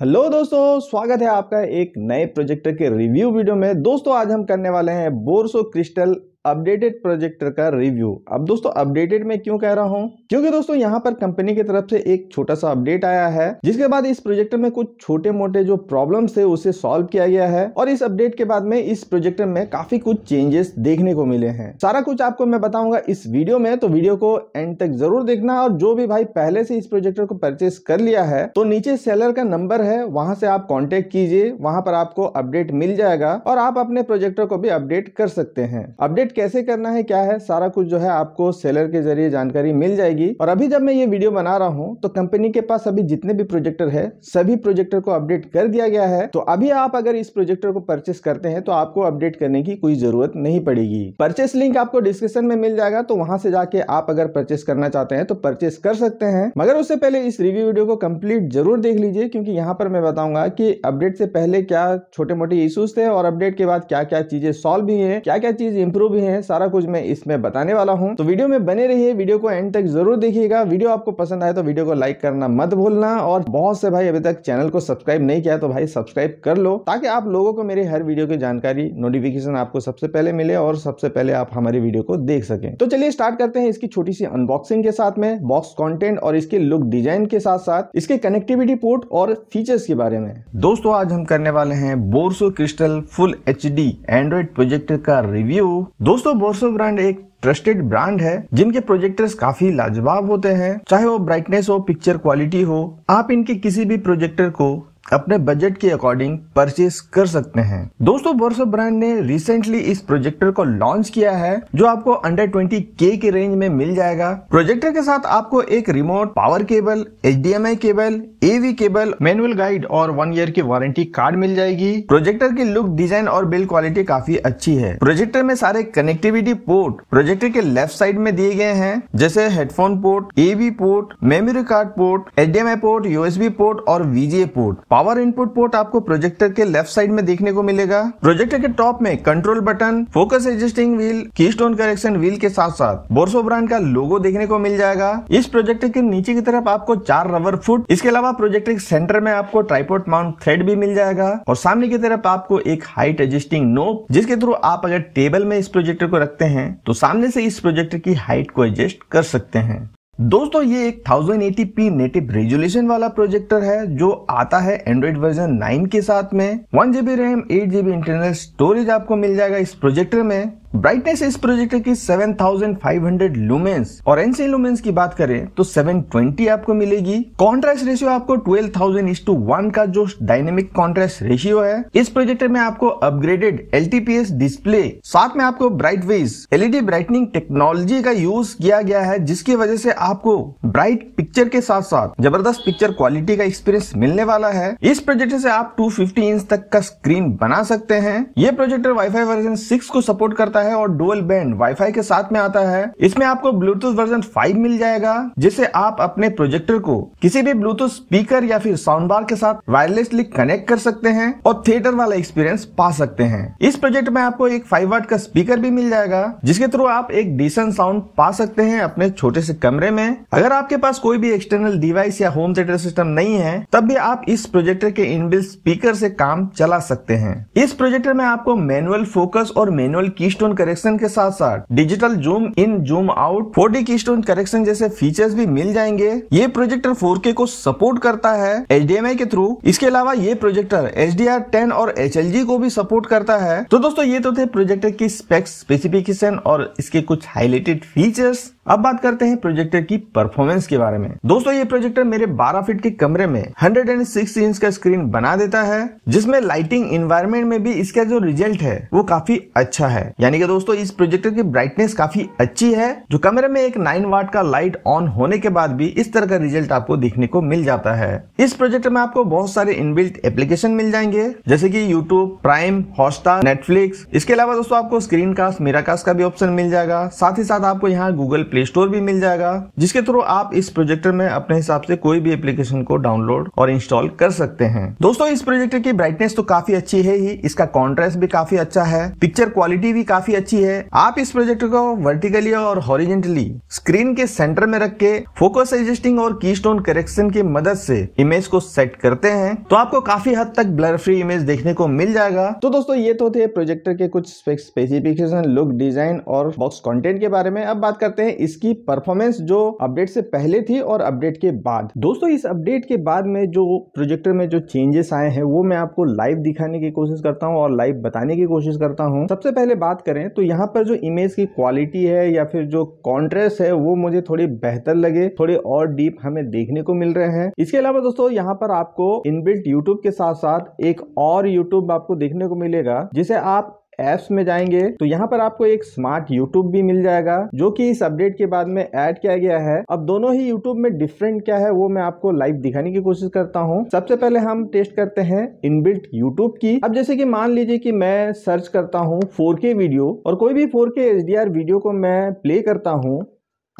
hello दोस्तों स्वागत है आपका एक नए प्रोजेक्टर के रिव्यू वीडियो में दोस्तों आज हम करने वाले हैं बोरसो क्रिस्टल अपडेटेड प्रोजेक्टर का रिव्यू अब दोस्तों अपडेटेड में क्यों कह रहा हूँ क्योंकि दोस्तों यहाँ पर कंपनी की तरफ से एक छोटा सा अपडेट आया है जिसके बाद इस प्रोजेक्टर में कुछ छोटे मोटे जो प्रॉब्लम्स थे उसे सॉल्व किया गया है और इस अपडेट के बाद में इस प्रोजेक्टर में काफी कुछ चेंजेस देखने को मिले हैं सारा कुछ आपको मैं बताऊंगा इस वीडियो में तो वीडियो को एंड तक जरूर देखना और जो भी भाई पहले से इस प्रोजेक्टर को परचेस कर लिया है तो नीचे सेलर का नंबर है वहां से आप कॉन्टेक्ट कीजिए वहां पर आपको अपडेट मिल जाएगा और आप अपने प्रोजेक्टर को भी अपडेट कर सकते हैं अपडेट कैसे करना है क्या है सारा कुछ जो है आपको सेलर के जरिए जानकारी मिल जाएगी और अभी जब मैं ये वीडियो बना रहा हूँ तो कंपनी के पास अभी जितने भी प्रोजेक्टर है सभी प्रोजेक्टर को अपडेट कर दिया गया है तो अभी आप अगर इस प्रोजेक्टर को परचेस करते हैं तो आपको अपडेट करने की कोई जरूरत नहीं पड़ेगी परचेस लिंक आपको डिस्क्रिप्शन में मिल जाएगा तो वहां से जाके आप अगर परचेस करना चाहते हैं तो परचेस कर सकते हैं मगर उससे पहले इस रिव्यू वीडियो को कंप्लीट जरूर देख लीजिए क्योंकि यहाँ पर मैं बताऊंगा कि अपडेट से पहले क्या छोटे मोटे इशूज थे और अपडेट के बाद क्या क्या चीजें सॉल्व भी है क्या क्या चीज इंप्रूव भी है सारा कुछ मैं इसमें बताने वाला हूँ तो वीडियो में बने रहिए वीडियो को एंड तक जरूर देखिएगा वीडियो आपको पसंद आए तो वीडियो को लाइक करना मत भूलना और बहुत से भाई अभी तक चैनल को सब्सक्राइब नहीं किया तो भाई सब्सक्राइब कर लो ताकि आप लोगों को मेरे हर वीडियो की जानकारी नोटिफिकेशन आपको सबसे पहले मिले और सबसे पहले आप हमारी वीडियो को देख सकें तो चलिए स्टार्ट करते हैं इसकी छोटी सी अनबॉक्सिंग के साथ में बॉक्स कॉन्टेंट और इसके लुक डिजाइन के साथ साथ इसके कनेक्टिविटी पोर्ट और फीचर्स के बारे में दोस्तों आज हम करने वाले हैं Borso crystal full H D Android projector का रिव्यू दोस्तों बोर्सो ब्रांड एक ट्रस्टेड ब्रांड है जिनके प्रोजेक्टर्स काफी लाजवाब होते हैं चाहे वो ब्राइटनेस हो पिक्चर क्वालिटी हो आप इनके किसी भी प्रोजेक्टर को अपने बजट के अकॉर्डिंग परचेज कर सकते हैं दोस्तों बोर्सो ब्रांड ने रिसेंटली इस प्रोजेक्टर को लॉन्च किया है जो आपको अंडर ट्वेंटी के के रेंज में मिल जाएगा प्रोजेक्टर के साथ आपको एक remote power cable H cable AV cable manual guide और वन ईयर की वारंटी कार्ड मिल जाएगी प्रोजेक्टर की लुक डिजाइन और बिल्ड क्वालिटी काफी अच्छी है प्रोजेक्टर में सारे कनेक्टिविटी पोर्ट प्रोजेक्टर के लेफ्ट साइड में दिए गए हैं जैसे headphone port AV port memory card port H port USB port और VGA port power input port आपको प्रोजेक्टर के लेफ्ट साइड में देखने को मिलेगा प्रोजेक्टर के टॉप में control button focus adjusting wheel keystone correction wheel के साथ साथ बोर्सो ब्रांड का लोगो देखने को मिल जाएगा इस प्रोजेक्टर के नीचे की तरफ आपको चार रबर फुट इसके अलावा प्रोजेक्टर के सेंटर में आपको ट्राइपोर्ट माउंट थ्रेड भी मिल जाएगा और सामने की तरफ आपको एक हाइट एडजस्टिंग नोप जिसके थ्रू आप अगर टेबल में इस प्रोजेक्टर को रखते हैं तो सामने से इस प्रोजेक्टर की हाइट को एडजस्ट कर सकते हैं दोस्तों ये एक 1080p नेटिव रेजुलेशन वाला प्रोजेक्टर है जो आता है एंड्रॉइड वर्जन 9 के साथ में one GB RAM eight GB internal storage आपको मिल जाएगा इस प्रोजेक्टर में ब्राइटनेस इस प्रोजेक्टर की 7500 लुमेंस और एनसी लुमेंस की बात करें तो 720 आपको मिलेगी कॉन्ट्रास्ट रेशियो आपको 12000 इस टू वन का जो डायनेमिक कॉन्ट्रास्ट रेशियो है इस प्रोजेक्टर में आपको अपग्रेडेड एल डिस्प्ले साथ में आपको bright wedge LED brightening technology का यूज किया गया है जिसकी वजह से आपको ब्राइट पिक्चर के साथ साथ जबरदस्त पिक्चर क्वालिटी का एक्सपीरियंस मिलने वाला है इस प्रोजेक्टर से आप 250 इंच तक का स्क्रीन बना सकते हैं ये प्रोजेक्टर वाईफाई वर्जन 6 को सपोर्ट करता है है और डुअल बैंड वाईफाई के साथ में आता है इसमें आपको ब्लूटूथ वर्जन 5 मिल जाएगा जिसे आप अपने प्रोजेक्टर को किसी भी ब्लूटूथ स्पीकर या फिर साउंड बार के साथ वायरलेसली कनेक्ट कर सकते हैं और थिएटर वाला एक्सपीरियंस पा सकते हैं इस प्रोजेक्ट में आपको एक फाइव वाट का स्पीकर भी मिल जाएगा जिसके थ्रू आप एक डिसेंट साउंड पा सकते हैं अपने छोटे से कमरे में अगर आपके पास कोई भी एक्सटर्नल डिवाइस या होम थिएटर सिस्टम नहीं है तब भी आप इस प्रोजेक्टर के इनबिल्ट स्पीकर से काम चला सकते हैं इस प्रोजेक्टर में आपको मैनुअल फोकस और मैनुअल की कीस्टोन करेक्शन के साथ साथ digital zoom in zoom out forty keystone correction जैसे फीचर्स भी मिल जाएंगे ये प्रोजेक्टर फोर को सपोर्ट करता है एच के थ्रू इसके अलावा ये प्रोजेक्टर एच 10 और एच को भी सपोर्ट करता है तो दोस्तों ये तो थे प्रोजेक्टर की स्पेक्स स्पेसिफिकेशन और इसके कुछ हाईलाइटेड फीचर्स अब बात करते हैं प्रोजेक्टर की परफॉर्मेंस के बारे में दोस्तों ये प्रोजेक्टर मेरे 12 फीट के कमरे में 106 इंच का स्क्रीन बना देता है जिसमें लाइटिंग एनवायरनमेंट में भी इसका जो रिजल्ट है वो काफी अच्छा है यानी यानी कि दोस्तों इस प्रोजेक्टर की ब्राइटनेस काफी अच्छी है जो कैमरे में एक 9 वाट का लाइट ऑन होने के बाद भी इस तरह का रिजल्ट आपको देखने को मिल जाता है इस प्रोजेक्टर में आपको बहुत सारे इनबिल्ट एप्लीकेशन मिल जाएंगे जैसे की यूट्यूब प्राइम हॉटस्टार नेटफ्लिक्स इसके अलावा दोस्तों आपको स्क्रीन कास्ट मेरा कास्ट का भी ऑप्शन मिल जाएगा साथ ही साथ आपको यहाँ गूगल प्ले स्टोर भी मिल जाएगा जिसके थ्रू आप इस प्रोजेक्टर में अपने हिसाब से कोई भी एप्लीकेशन को डाउनलोड और इंस्टॉल कर सकते हैं दोस्तों इस प्रोजेक्टर की ब्राइटनेस तो काफी अच्छी है ही इसका कॉन्ट्रेस्ट भी काफी अच्छा है पिक्चर क्वालिटी भी काफी काफी अच्छी है आप इस प्रोजेक्टर को वर्टिकली और हॉरिजेंटली स्क्रीन के सेंटर में रख के फोकस एडजस्टिंग और की स्टोन करेक्शन की मदद से इमेज को सेट करते हैं तो आपको काफी हद तक ब्लर फ्री इमेज देखने को मिल जाएगा तो दोस्तों ये तो थे प्रोजेक्टर के कुछ स्पेसिफिकेशन लुक डिजाइन और बॉक्स कॉन्टेंट के बारे में अब बात करते हैं इसकी परफॉर्मेंस जो अपडेट से पहले थी और अपडेट के बाद दोस्तों इस अपडेट के बाद में जो प्रोजेक्टर में जो चेंजेस आए हैं वो मैं आपको लाइव दिखाने की कोशिश करता हूँ और लाइव बताने की कोशिश करता हूँ सबसे पहले बात करें करें तो यहाँ पर जो इमेज की क्वालिटी है या फिर जो कॉन्ट्रेस्ट है वो मुझे थोड़ी बेहतर लगे थोड़े और डीप हमें देखने को मिल रहे हैं इसके अलावा दोस्तों यहाँ पर आपको इनबिल्ट यूट्यूब के साथ साथ एक और यूट्यूब आपको देखने को मिलेगा जिसे आप एप्स में जाएंगे तो यहाँ पर आपको एक स्मार्ट यूट्यूब भी मिल जाएगा जो कि इस अपडेट के बाद में ऐड किया गया है अब दोनों ही यूट्यूब में डिफरेंट क्या है वो मैं आपको लाइव दिखाने की कोशिश करता हूँ सबसे पहले हम टेस्ट करते हैं इनबिल्ट यूट्यूब की अब जैसे कि मान लीजिए कि मैं सर्च करता हूँ फोर वीडियो और कोई भी फोर के वीडियो को मैं प्ले करता हूँ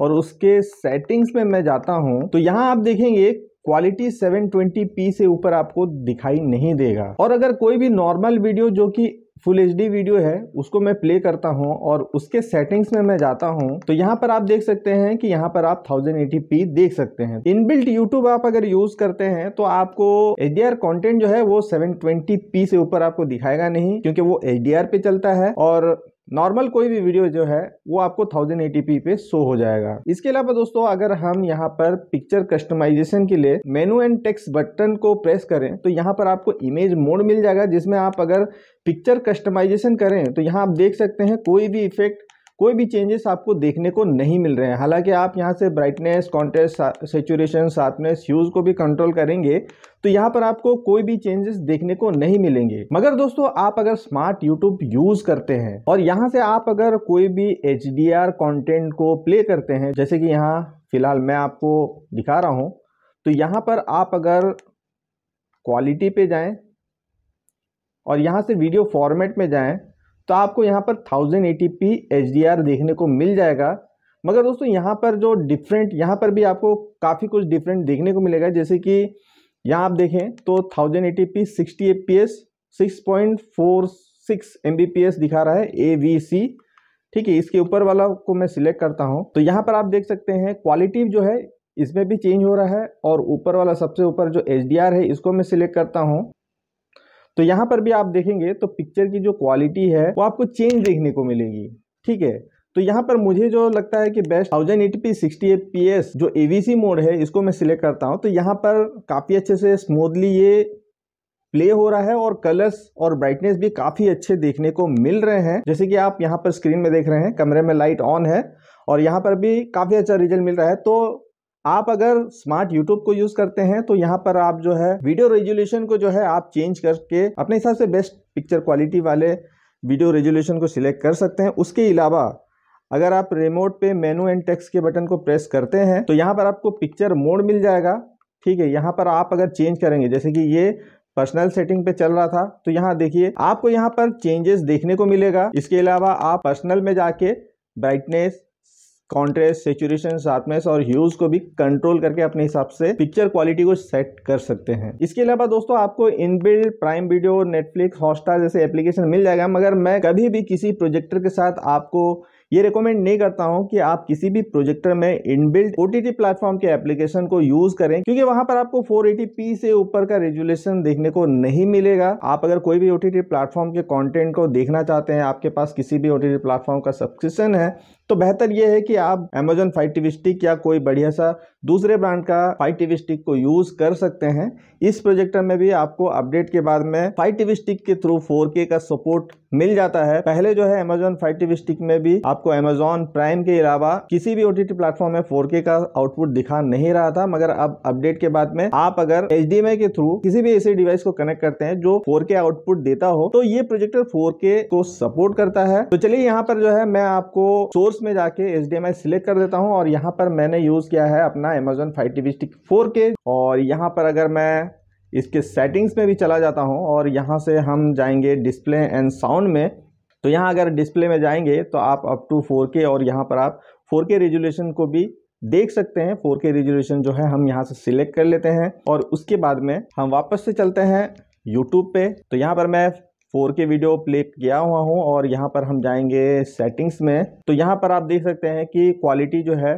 और उसके सेटिंग्स में मैं जाता हूँ तो यहाँ आप देखेंगे क्वालिटी 720p से ऊपर आपको दिखाई नहीं देगा और अगर कोई भी नॉर्मल वीडियो जो कि फुल एच वीडियो है उसको मैं प्ले करता हूँ और उसके सेटिंग्स में मैं जाता हूँ तो यहाँ पर आप देख सकते हैं कि यहाँ पर आप 1080p देख सकते हैं बिल्ट यूट्यूब आप अगर यूज करते हैं तो आपको एच डी कंटेंट जो है वो 720p से ऊपर आपको दिखाएगा नहीं क्योंकि वो एच पे चलता है और नॉर्मल कोई भी वीडियो जो है वो आपको 1080p पे शो हो जाएगा इसके अलावा दोस्तों अगर हम यहाँ पर पिक्चर कस्टमाइजेशन के लिए मेनू एंड टेक्स्ट बटन को प्रेस करें तो यहाँ पर आपको इमेज मोड मिल जाएगा जिसमें आप अगर पिक्चर कस्टमाइजेशन करें तो यहाँ आप देख सकते हैं कोई भी इफेक्ट कोई भी चेंजेस आपको देखने को नहीं मिल रहे हैं हालांकि आप यहाँ से brightness contrast saturation sharpness hues को भी कंट्रोल करेंगे तो यहाँ पर आपको कोई भी चेंजेस देखने को नहीं मिलेंगे मगर दोस्तों आप अगर स्मार्ट यूट्यूब यूज करते हैं और यहाँ से आप अगर कोई भी एच कंटेंट को प्ले करते हैं जैसे कि यहाँ फिलहाल मैं आपको दिखा रहा हूँ तो यहाँ पर आप अगर क्वालिटी पे जाएं और यहाँ से वीडियो फॉर्मेट में जाएं तो आपको यहाँ पर thousand eighty P H D R देखने को मिल जाएगा मगर दोस्तों यहाँ पर जो डिफरेंट यहाँ पर भी आपको काफ़ी कुछ डिफरेंट देखने को मिलेगा जैसे कि यहाँ आप देखें तो thousand eighty P sixty A P S six point four six M B P S दिखा रहा है ए वी सी ठीक है इसके ऊपर वाला को मैं सिलेक्ट करता हूँ तो यहाँ पर आप देख सकते हैं क्वालिटी जो है इसमें भी चेंज हो रहा है और ऊपर वाला सबसे ऊपर जो एच डी आर है इसको मैं सिलेक्ट करता हूँ तो यहाँ पर भी आप देखेंगे तो पिक्चर की जो क्वालिटी है वो आपको चेंज देखने को मिलेगी ठीक है तो यहाँ पर मुझे जो लगता है कि best thousand eight P sixty eight P S जो ए वी सी मोड है इसको मैं सिलेक्ट करता हूँ तो यहाँ पर काफ़ी अच्छे से स्मूथली ये प्ले हो रहा है और कलर्स और ब्राइटनेस भी काफ़ी अच्छे देखने को मिल रहे हैं जैसे कि आप यहाँ पर स्क्रीन में देख रहे हैं कमरे में लाइट ऑन है और यहाँ पर भी काफ़ी अच्छा रिजल्ट मिल रहा है तो आप अगर स्मार्ट यूट्यूब को यूज करते हैं तो यहाँ पर आप जो है वीडियो रेजुलेशन को जो है आप चेंज करके अपने हिसाब से बेस्ट पिक्चर क्वालिटी वाले वीडियो रेजुलेशन को सिलेक्ट कर सकते हैं उसके अलावा अगर आप रिमोट पे मेनू एंड टेक्स के बटन को प्रेस करते हैं तो यहाँ पर आपको पिक्चर मोड मिल जाएगा ठीक है यहाँ पर आप अगर चेंज करेंगे जैसे कि ये पर्सनल सेटिंग पे चल रहा था तो यहाँ देखिए आपको यहाँ पर चेंजेस देखने को मिलेगा इसके अलावा आप पर्सनल में जाके ब्राइटनेस कॉन्ट्रेस्ट सेचुरेशन शार्पनेस और ह्यूज को भी कंट्रोल करके अपने हिसाब से पिक्चर क्वालिटी को सेट कर सकते हैं इसके अलावा दोस्तों आपको inbuilt prime video Netflix Hotstar जैसे एप्लीकेशन मिल जाएगा मगर मैं कभी भी किसी प्रोजेक्टर के साथ आपको ये रिकमेंड नहीं करता हूँ कि आप किसी भी प्रोजेक्टर में इनबिल्ड ओ टी प्लेटफॉर्म के एप्लीकेशन को यूज करें क्योंकि वहां पर आपको 480p से ऊपर का रेजुलेशन देखने को नहीं मिलेगा आप अगर कोई भी ओ टी प्लेटफॉर्म के कॉन्टेंट को देखना चाहते हैं आपके पास किसी भी ओ टी प्लेटफॉर्म का सब्सक्रिप्शन है तो बेहतर यह है कि आप एमेजोन फाइव टीवी स्टिक या कोई बढ़िया सा दूसरे ब्रांड का फाइव टीवी स्टिक को यूज़ कर सकते हैं इस प्रोजेक्टर में भी आपको अपडेट के बाद में फाइव टीवी स्टिक के थ्रू फोर का सपोर्ट मिल जाता है पहले जो है एमेजोन फाइव टीवी स्टिक में भी आपको एमेजोन प्राइम के अलावा किसी भी ओटीटी प्लेटफॉर्म में 4K का आउटपुट दिखा नहीं रहा था मगर अब अपडेट के बाद में आप अगर एच के थ्रू किसी भी ऐसे डिवाइस को कनेक्ट करते हैं जो फोर आउटपुट देता हो तो ये प्रोजेक्टर फोर को सपोर्ट करता है तो चलिए यहाँ पर जो है मैं आपको सोर्स टूल्स में जाके एच डी सिलेक्ट कर देता हूँ और यहाँ पर मैंने यूज़ किया है अपना Amazon fire T V stick four K और यहाँ पर अगर मैं इसके सेटिंग्स में भी चला जाता हूँ और यहाँ से हम जाएंगे डिस्प्ले एंड साउंड में तो यहाँ अगर डिस्प्ले में जाएंगे तो आप अप टू फोर के और यहाँ पर आप फोर के रेजोल्यूशन को भी देख सकते हैं फोर के रेजोल्यूशन जो है हम यहाँ से सिलेक्ट कर लेते हैं और उसके बाद में हम वापस से चलते हैं यूट्यूब पे तो यहाँ पर मैं फोर के वीडियो प्ले किया हुआ हूँ और यहाँ पर हम जाएंगे सेटिंग्स में तो यहाँ पर आप देख सकते हैं कि क्वालिटी जो है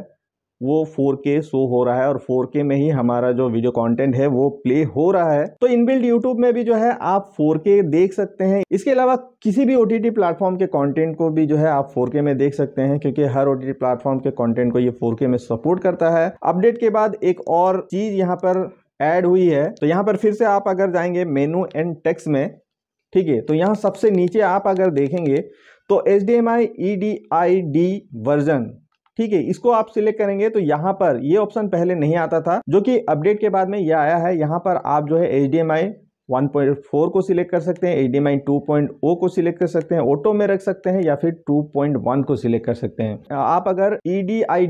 वो फोर के शो हो रहा है और फोर के में ही हमारा जो वीडियो कंटेंट है वो प्ले हो रहा है तो इनबिल्ड यूट्यूब में भी जो है आप फोर के देख सकते हैं इसके अलावा किसी भी ओ टी प्लेटफॉर्म के कंटेंट को भी जो है आप फोर के में देख सकते हैं क्योंकि हर ओ टी प्लेटफॉर्म के कंटेंट को ये फोर के में सपोर्ट करता है अपडेट के बाद एक और चीज़ यहाँ पर एड हुई है तो यहाँ पर फिर से आप अगर जाएंगे मेनू एंड टेक्स में ठीक है तो यहाँ सबसे नीचे आप अगर देखेंगे तो H D M I E D I D version ठीक है इसको आप सिलेक्ट करेंगे तो यहाँ पर ये ऑप्शन पहले नहीं आता था जो कि अपडेट के बाद में ये आया है यहाँ पर आप जो है एच डी एम आई 1.4 को सिलेक्ट कर सकते हैं ए डी को सिलेक्ट कर सकते हैं ऑटो में रख सकते हैं या फिर 2.1 को सिलेक्ट कर सकते हैं आप अगर ई डी आई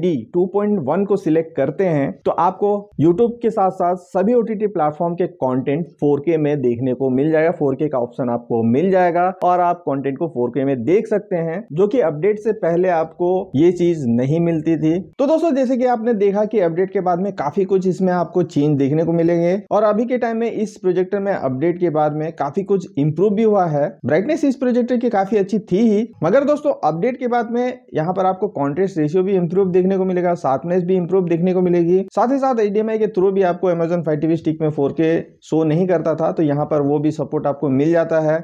को सिलेक्ट करते हैं तो आपको यूट्यूब के साथ साथ सभी ओ टी प्लेटफॉर्म के कॉन्टेंट फोर में देखने को मिल जाएगा फोर का ऑप्शन आपको मिल जाएगा और आप कॉन्टेंट को फोर में देख सकते हैं जो की अपडेट से पहले आपको ये चीज नहीं मिलती थी तो दोस्तों जैसे कि आपने देखा कि अपडेट के बाद में काफी कुछ इसमें आपको चेंज देखने को मिलेंगे और अभी के टाइम में इस प्रोजेक्टर में अपडेट के बाद में काफी कुछ इम्प्रूव भी हुआ है ब्राइटनेस इस प्रोजेक्टर की काफी अच्छी थी ही मगर दोस्तों अपडेट के बाद में यहाँ पर आपको कॉन्ट्रेस्ट रेशियो भी इम्प्रूव देखने को मिलेगा शार्पनेस भी इम्प्रूव देखने को मिलेगी साथ ही साथ एच के थ्रू भी आपको अमेजन फाइव टीवी स्टिक में फोर शो नहीं करता था तो यहाँ पर वो भी सपोर्ट आपको मिल जाता है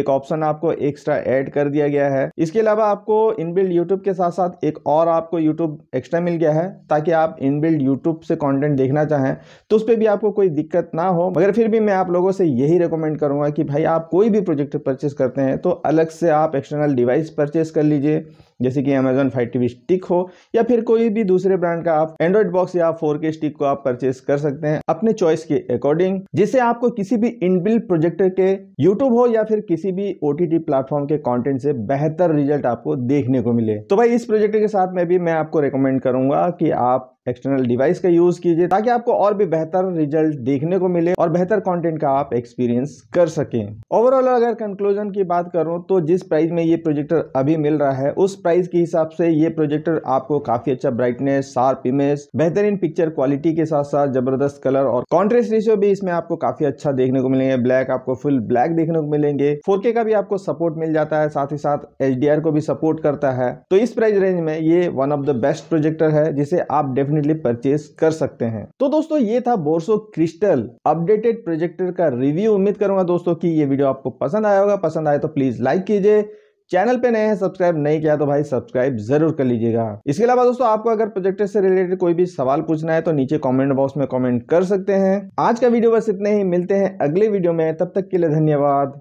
एक ऑप्शन आपको एक्स्ट्रा ऐड कर दिया गया है इसके अलावा आपको इनबिल्ड यूट्यूब के साथ साथ एक और आपको यूट्यूब एक्स्ट्रा मिल गया है ताकि आप इनबिल्ड यूट्यूब से कंटेंट देखना चाहें तो उस पर भी आपको कोई दिक्कत ना हो मगर फिर भी मैं आप लोगों से यही रिकमेंड करूँगा कि भाई आप कोई भी प्रोजेक्टर परचेस करते हैं तो अलग से आप एक्सटर्नल डिवाइस परचेज़ कर लीजिए जैसे कि अमेजोन फाइव टी स्टिक हो या फिर कोई भी दूसरे ब्रांड का आप एंड्रॉइड बॉक्स या फोर के स्टिक को आप परचेस कर सकते हैं अपने चॉइस के अकॉर्डिंग जिससे आपको किसी भी इनबिल प्रोजेक्टर के यूट्यूब हो या फिर किसी भी ओ प्लेटफॉर्म के कॉन्टेंट से बेहतर रिजल्ट आपको देखने को मिले तो भाई इस प्रोजेक्ट के साथ में भी मैं आपको रिकमेंड करूंगा कि आप एक्सटर्नल डिवाइस का यूज कीजिए ताकि आपको और भी बेहतर रिजल्ट देखने को मिले और बेहतर कंटेंट का आप एक्सपीरियंस कर सकें ओवरऑल अगर कंक्लूजन की बात करूं तो जिस प्राइस में ये प्रोजेक्टर अभी मिल रहा है उस प्राइस प्राइस के हिसाब से ये प्रोजेक्टर आपको काफी अच्छा ब्राइटनेस शार्प इमेज बेहतरीन पिक्चर क्वालिटी के साथ साथ जबरदस्त कलर और कॉन्ट्रेस्ट रेशियो भी इसमें आपको काफी अच्छा देखने को मिलेंगे ब्लैक आपको फुल ब्लैक देखने को मिलेंगे फोर का भी आपको सपोर्ट मिल जाता है साथ ही साथ एच को भी सपोर्ट करता है तो इस प्राइस रेंज में ये one of the best projector है जिसे आप डेफिनेटली परचेज कर सकते हैं तो दोस्तों ये था बोर्सो क्रिस्टल अपडेटेड प्रोजेक्टर का रिव्यू उम्मीद करूंगा दोस्तों की ये वीडियो आपको पसंद आया होगा पसंद आए तो प्लीज लाइक कीजिए चैनल पे नए हैं सब्सक्राइब नहीं किया तो भाई सब्सक्राइब जरूर कर लीजिएगा इसके अलावा दोस्तों आपको अगर प्रोजेक्टर से रिलेटेड कोई भी सवाल पूछना है तो नीचे कॉमेंट बॉक्स में कॉमेंट कर सकते हैं आज का वीडियो बस इतने ही मिलते हैं अगले वीडियो में तब तक के लिए धन्यवाद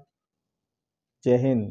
जय हिंद